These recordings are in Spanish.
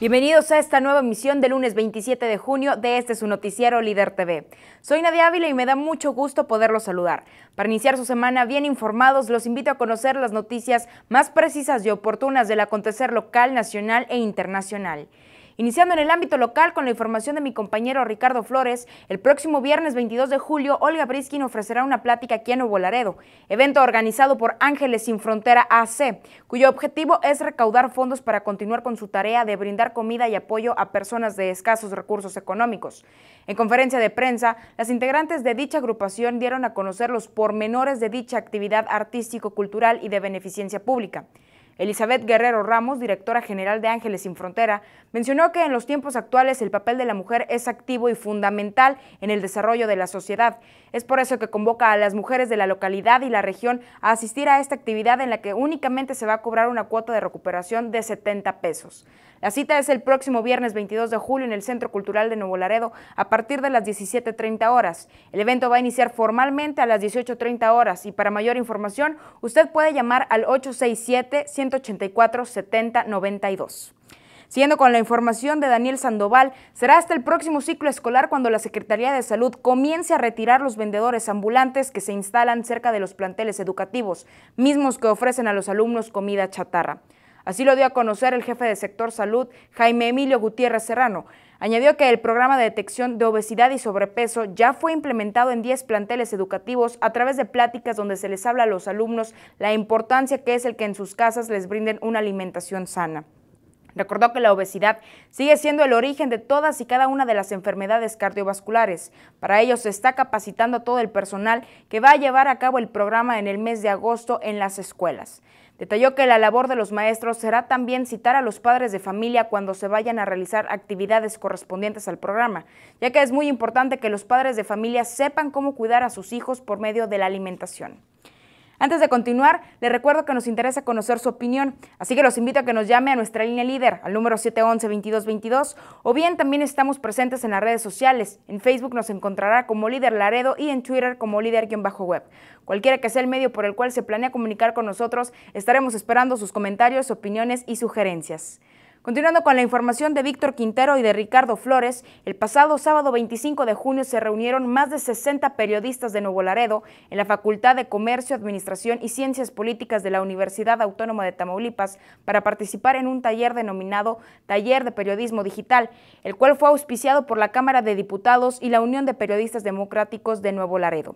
Bienvenidos a esta nueva emisión del lunes 27 de junio de este su noticiero Líder TV. Soy Nadia Ávila y me da mucho gusto poderlos saludar. Para iniciar su semana bien informados, los invito a conocer las noticias más precisas y oportunas del acontecer local, nacional e internacional. Iniciando en el ámbito local con la información de mi compañero Ricardo Flores, el próximo viernes 22 de julio, Olga Briskin ofrecerá una plática aquí en Nuevo evento organizado por Ángeles Sin Frontera AC, cuyo objetivo es recaudar fondos para continuar con su tarea de brindar comida y apoyo a personas de escasos recursos económicos. En conferencia de prensa, las integrantes de dicha agrupación dieron a conocer los pormenores de dicha actividad artístico-cultural y de beneficencia pública. Elizabeth Guerrero Ramos, directora general de Ángeles Sin Frontera, mencionó que en los tiempos actuales el papel de la mujer es activo y fundamental en el desarrollo de la sociedad. Es por eso que convoca a las mujeres de la localidad y la región a asistir a esta actividad en la que únicamente se va a cobrar una cuota de recuperación de 70 pesos. La cita es el próximo viernes 22 de julio en el Centro Cultural de Nuevo Laredo a partir de las 17.30 horas. El evento va a iniciar formalmente a las 18.30 horas y para mayor información usted puede llamar al 867-184-7092. Siguiendo con la información de Daniel Sandoval, será hasta el próximo ciclo escolar cuando la Secretaría de Salud comience a retirar los vendedores ambulantes que se instalan cerca de los planteles educativos, mismos que ofrecen a los alumnos comida chatarra. Así lo dio a conocer el jefe de sector salud, Jaime Emilio Gutiérrez Serrano. Añadió que el programa de detección de obesidad y sobrepeso ya fue implementado en 10 planteles educativos a través de pláticas donde se les habla a los alumnos la importancia que es el que en sus casas les brinden una alimentación sana. Recordó que la obesidad sigue siendo el origen de todas y cada una de las enfermedades cardiovasculares. Para ello se está capacitando a todo el personal que va a llevar a cabo el programa en el mes de agosto en las escuelas. Detalló que la labor de los maestros será también citar a los padres de familia cuando se vayan a realizar actividades correspondientes al programa, ya que es muy importante que los padres de familia sepan cómo cuidar a sus hijos por medio de la alimentación. Antes de continuar, le recuerdo que nos interesa conocer su opinión, así que los invito a que nos llame a nuestra línea líder al número 711-2222 o bien también estamos presentes en las redes sociales. En Facebook nos encontrará como líder Laredo y en Twitter como líder-web. Cualquiera que sea el medio por el cual se planea comunicar con nosotros, estaremos esperando sus comentarios, opiniones y sugerencias. Continuando con la información de Víctor Quintero y de Ricardo Flores, el pasado sábado 25 de junio se reunieron más de 60 periodistas de Nuevo Laredo en la Facultad de Comercio, Administración y Ciencias Políticas de la Universidad Autónoma de Tamaulipas para participar en un taller denominado Taller de Periodismo Digital, el cual fue auspiciado por la Cámara de Diputados y la Unión de Periodistas Democráticos de Nuevo Laredo.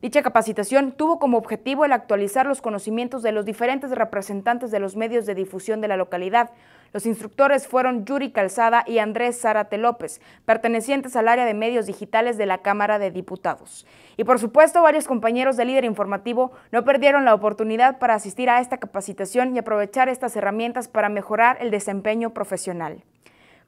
Dicha capacitación tuvo como objetivo el actualizar los conocimientos de los diferentes representantes de los medios de difusión de la localidad. Los instructores fueron Yuri Calzada y Andrés Zárate López, pertenecientes al área de medios digitales de la Cámara de Diputados. Y por supuesto, varios compañeros de líder informativo no perdieron la oportunidad para asistir a esta capacitación y aprovechar estas herramientas para mejorar el desempeño profesional.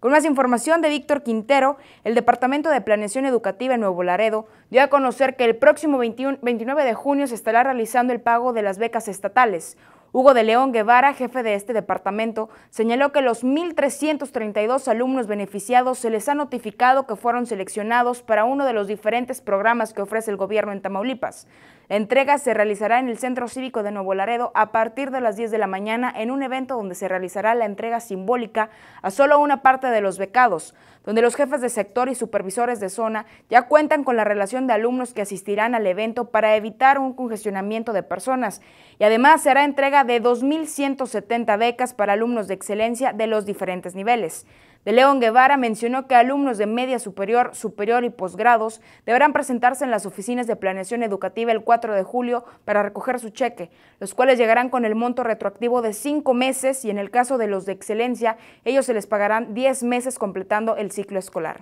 Con más información de Víctor Quintero, el Departamento de Planeación Educativa en Nuevo Laredo dio a conocer que el próximo 29 de junio se estará realizando el pago de las becas estatales. Hugo de León Guevara, jefe de este departamento, señaló que los 1.332 alumnos beneficiados se les ha notificado que fueron seleccionados para uno de los diferentes programas que ofrece el gobierno en Tamaulipas. La entrega se realizará en el Centro Cívico de Nuevo Laredo a partir de las 10 de la mañana en un evento donde se realizará la entrega simbólica a solo una parte de los becados donde los jefes de sector y supervisores de zona ya cuentan con la relación de alumnos que asistirán al evento para evitar un congestionamiento de personas. Y además será entrega de 2.170 becas para alumnos de excelencia de los diferentes niveles. De León Guevara mencionó que alumnos de media superior, superior y posgrados deberán presentarse en las oficinas de planeación educativa el 4 de julio para recoger su cheque, los cuales llegarán con el monto retroactivo de cinco meses y en el caso de los de excelencia, ellos se les pagarán 10 meses completando el ciclo escolar.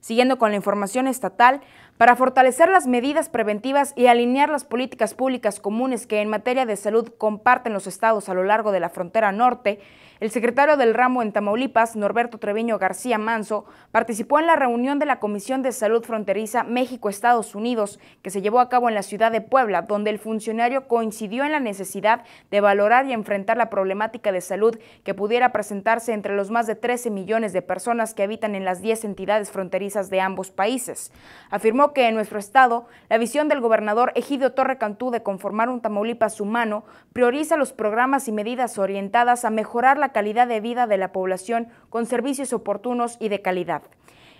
Siguiendo con la información estatal, para fortalecer las medidas preventivas y alinear las políticas públicas comunes que en materia de salud comparten los estados a lo largo de la frontera norte, el secretario del ramo en Tamaulipas, Norberto Treviño García Manso, participó en la reunión de la Comisión de Salud Fronteriza México-Estados Unidos, que se llevó a cabo en la ciudad de Puebla, donde el funcionario coincidió en la necesidad de valorar y enfrentar la problemática de salud que pudiera presentarse entre los más de 13 millones de personas que habitan en las 10 entidades fronterizas de ambos países. Afirmó que en nuestro estado, la visión del gobernador Egidio Torre Cantú de conformar un Tamaulipas humano prioriza los programas y medidas orientadas a mejorar la calidad de vida de la población con servicios oportunos y de calidad.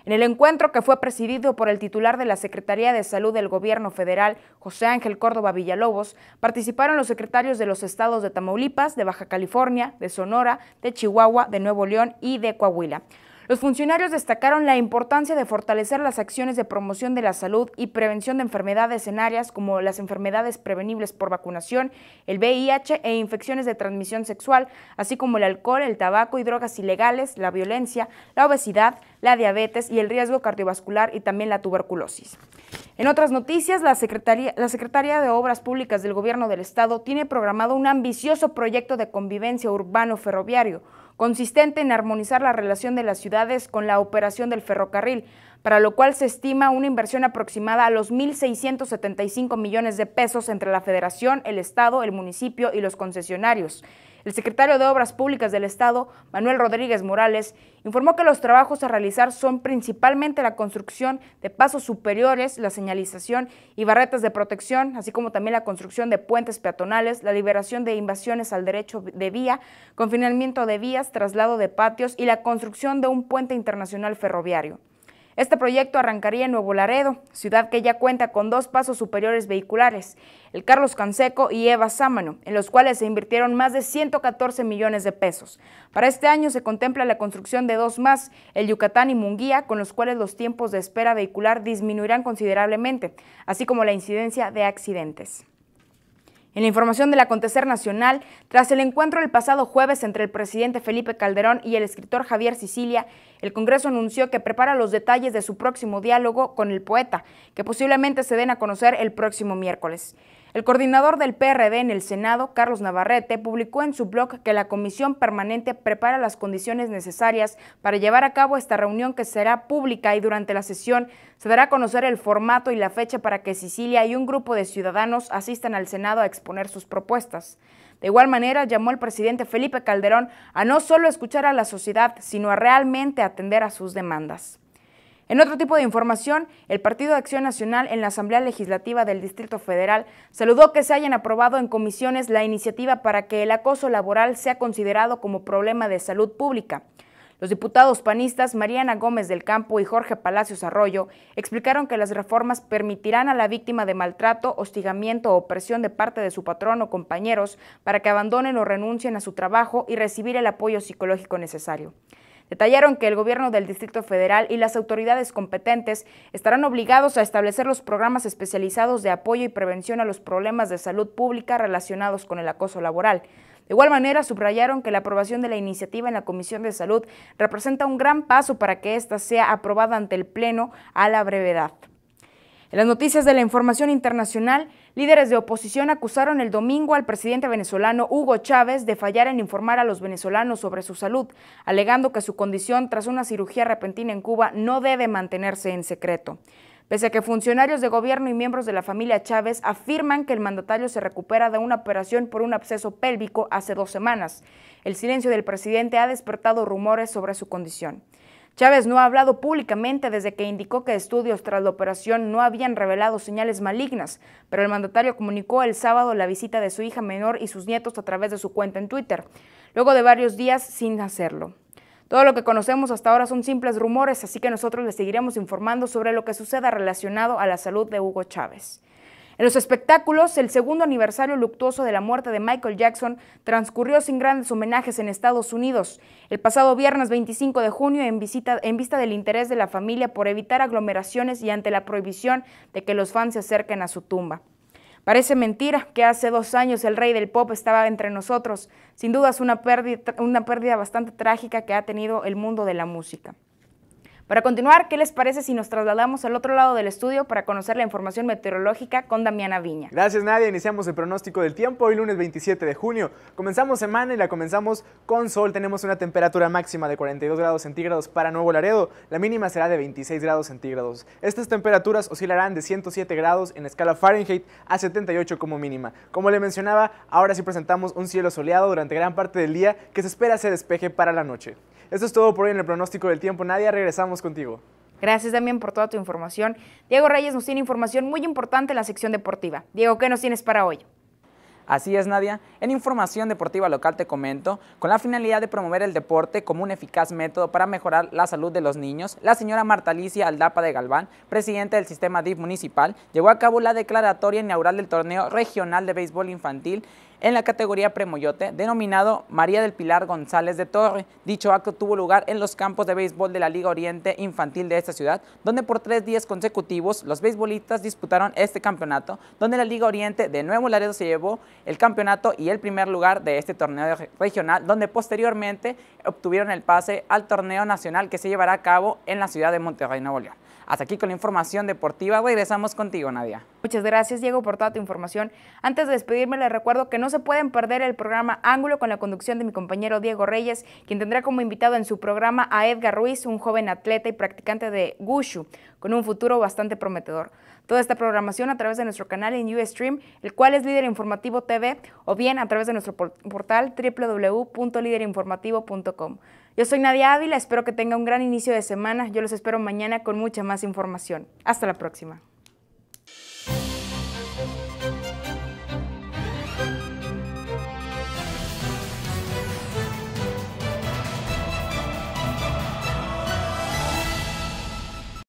En el encuentro que fue presidido por el titular de la Secretaría de Salud del Gobierno Federal, José Ángel Córdoba Villalobos, participaron los secretarios de los estados de Tamaulipas, de Baja California, de Sonora, de Chihuahua, de Nuevo León y de Coahuila. Los funcionarios destacaron la importancia de fortalecer las acciones de promoción de la salud y prevención de enfermedades en áreas como las enfermedades prevenibles por vacunación, el VIH e infecciones de transmisión sexual, así como el alcohol, el tabaco y drogas ilegales, la violencia, la obesidad, la diabetes y el riesgo cardiovascular y también la tuberculosis. En otras noticias, la Secretaría, la Secretaría de Obras Públicas del Gobierno del Estado tiene programado un ambicioso proyecto de convivencia urbano-ferroviario consistente en armonizar la relación de las ciudades con la operación del ferrocarril, para lo cual se estima una inversión aproximada a los 1.675 millones de pesos entre la Federación, el Estado, el municipio y los concesionarios. El secretario de Obras Públicas del Estado, Manuel Rodríguez Morales, informó que los trabajos a realizar son principalmente la construcción de pasos superiores, la señalización y barretas de protección, así como también la construcción de puentes peatonales, la liberación de invasiones al derecho de vía, confinamiento de vías, traslado de patios y la construcción de un puente internacional ferroviario. Este proyecto arrancaría en Nuevo Laredo, ciudad que ya cuenta con dos pasos superiores vehiculares, el Carlos Canseco y Eva Sámano, en los cuales se invirtieron más de 114 millones de pesos. Para este año se contempla la construcción de dos más, el Yucatán y Munguía, con los cuales los tiempos de espera vehicular disminuirán considerablemente, así como la incidencia de accidentes. En la información del acontecer nacional, tras el encuentro el pasado jueves entre el presidente Felipe Calderón y el escritor Javier Sicilia, el Congreso anunció que prepara los detalles de su próximo diálogo con el poeta, que posiblemente se den a conocer el próximo miércoles. El coordinador del PRD en el Senado, Carlos Navarrete, publicó en su blog que la comisión permanente prepara las condiciones necesarias para llevar a cabo esta reunión que será pública y durante la sesión se dará a conocer el formato y la fecha para que Sicilia y un grupo de ciudadanos asistan al Senado a exponer sus propuestas. De igual manera, llamó el presidente Felipe Calderón a no solo escuchar a la sociedad, sino a realmente atender a sus demandas. En otro tipo de información, el Partido de Acción Nacional en la Asamblea Legislativa del Distrito Federal saludó que se hayan aprobado en comisiones la iniciativa para que el acoso laboral sea considerado como problema de salud pública. Los diputados panistas Mariana Gómez del Campo y Jorge Palacios Arroyo explicaron que las reformas permitirán a la víctima de maltrato, hostigamiento o presión de parte de su patrón o compañeros para que abandonen o renuncien a su trabajo y recibir el apoyo psicológico necesario. Detallaron que el gobierno del Distrito Federal y las autoridades competentes estarán obligados a establecer los programas especializados de apoyo y prevención a los problemas de salud pública relacionados con el acoso laboral. De igual manera, subrayaron que la aprobación de la iniciativa en la Comisión de Salud representa un gran paso para que ésta sea aprobada ante el Pleno a la brevedad. En las noticias de la información internacional, Líderes de oposición acusaron el domingo al presidente venezolano Hugo Chávez de fallar en informar a los venezolanos sobre su salud, alegando que su condición tras una cirugía repentina en Cuba no debe mantenerse en secreto. Pese a que funcionarios de gobierno y miembros de la familia Chávez afirman que el mandatario se recupera de una operación por un absceso pélvico hace dos semanas, el silencio del presidente ha despertado rumores sobre su condición. Chávez no ha hablado públicamente desde que indicó que estudios tras la operación no habían revelado señales malignas, pero el mandatario comunicó el sábado la visita de su hija menor y sus nietos a través de su cuenta en Twitter, luego de varios días sin hacerlo. Todo lo que conocemos hasta ahora son simples rumores, así que nosotros les seguiremos informando sobre lo que suceda relacionado a la salud de Hugo Chávez. En los espectáculos, el segundo aniversario luctuoso de la muerte de Michael Jackson transcurrió sin grandes homenajes en Estados Unidos. El pasado viernes 25 de junio, en, visita, en vista del interés de la familia por evitar aglomeraciones y ante la prohibición de que los fans se acerquen a su tumba. Parece mentira que hace dos años el rey del pop estaba entre nosotros. Sin duda es una pérdida, una pérdida bastante trágica que ha tenido el mundo de la música. Para continuar, ¿qué les parece si nos trasladamos al otro lado del estudio para conocer la información meteorológica con Damiana Viña? Gracias Nadia, iniciamos el pronóstico del tiempo hoy lunes 27 de junio. Comenzamos semana y la comenzamos con sol. Tenemos una temperatura máxima de 42 grados centígrados para Nuevo Laredo, la mínima será de 26 grados centígrados. Estas temperaturas oscilarán de 107 grados en escala Fahrenheit a 78 como mínima. Como le mencionaba, ahora sí presentamos un cielo soleado durante gran parte del día que se espera se despeje para la noche. Esto es todo por hoy en el pronóstico del tiempo. Nadia, regresamos contigo. Gracias también por toda tu información. Diego Reyes nos tiene información muy importante en la sección deportiva. Diego, ¿qué nos tienes para hoy? Así es, Nadia. En información deportiva local te comento, con la finalidad de promover el deporte como un eficaz método para mejorar la salud de los niños, la señora Marta Alicia Aldapa de Galván, presidenta del sistema DIF municipal, llevó a cabo la declaratoria inaugural del torneo regional de béisbol infantil en la categoría Premoyote, denominado María del Pilar González de Torre. Dicho acto tuvo lugar en los campos de béisbol de la Liga Oriente Infantil de esta ciudad, donde por tres días consecutivos los beisbolistas disputaron este campeonato, donde la Liga Oriente de Nuevo Laredo se llevó el campeonato y el primer lugar de este torneo regional, donde posteriormente obtuvieron el pase al torneo nacional que se llevará a cabo en la ciudad de Monterrey, Nuevo León. Hasta aquí con la información deportiva. Regresamos contigo, Nadia. Muchas gracias, Diego, por toda tu información. Antes de despedirme, les recuerdo que no se pueden perder el programa Ángulo con la conducción de mi compañero Diego Reyes, quien tendrá como invitado en su programa a Edgar Ruiz, un joven atleta y practicante de Gushu, con un futuro bastante prometedor toda esta programación a través de nuestro canal en Ustream, el cual es Líder Informativo TV, o bien a través de nuestro portal www.liderinformativo.com. Yo soy Nadia Ávila, espero que tenga un gran inicio de semana. Yo los espero mañana con mucha más información. Hasta la próxima.